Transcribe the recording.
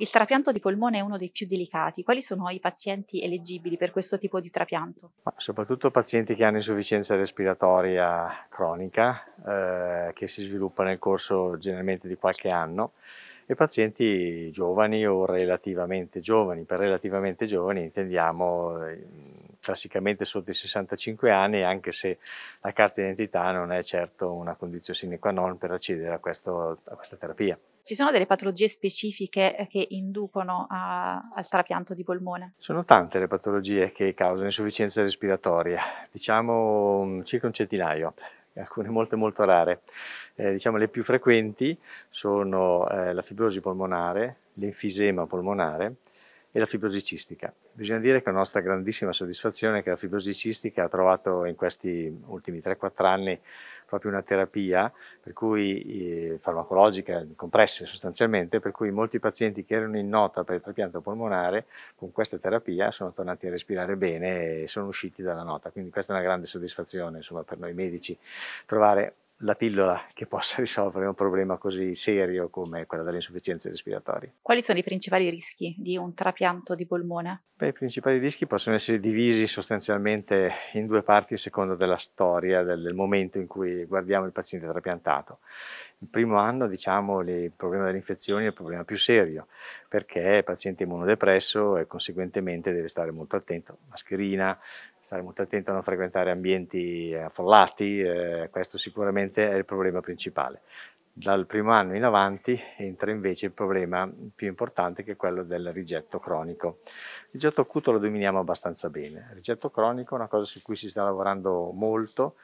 Il trapianto di polmone è uno dei più delicati. Quali sono i pazienti eleggibili per questo tipo di trapianto? Ma soprattutto pazienti che hanno insufficienza respiratoria cronica, eh, che si sviluppa nel corso generalmente di qualche anno, e pazienti giovani o relativamente giovani. Per relativamente giovani intendiamo eh, classicamente sotto i 65 anni, anche se la carta d'identità non è certo una condizione sine qua non per accedere a, questo, a questa terapia. Ci sono delle patologie specifiche eh, che inducono a, al trapianto di polmone? Sono tante le patologie che causano insufficienza respiratoria, diciamo mm, circa un centinaio alcune molte molto rare. Eh, diciamo le più frequenti sono eh, la fibrosi polmonare, l'enfisema polmonare, e la fibrosicistica. Bisogna dire che la nostra grandissima soddisfazione è che la fibrosicistica ha trovato in questi ultimi 3-4 anni proprio una terapia per cui, eh, farmacologica, compresse sostanzialmente, per cui molti pazienti che erano in nota per il trapianto polmonare con questa terapia sono tornati a respirare bene e sono usciti dalla nota. Quindi questa è una grande soddisfazione insomma, per noi medici trovare la pillola che possa risolvere un problema così serio come quello delle insufficienze respiratorie. Quali sono i principali rischi di un trapianto di polmone? Beh, I principali rischi possono essere divisi sostanzialmente in due parti a seconda della storia, del, del momento in cui guardiamo il paziente trapiantato. Il primo anno, diciamo, il problema delle infezioni è il problema più serio, perché il paziente è immunodepresso e conseguentemente deve stare molto attento, mascherina, stare molto attento a non frequentare ambienti affollati, eh, questo sicuramente è il problema principale. Dal primo anno in avanti entra invece il problema più importante che è quello del rigetto cronico. Il rigetto acuto lo dominiamo abbastanza bene, il rigetto cronico è una cosa su cui si sta lavorando molto,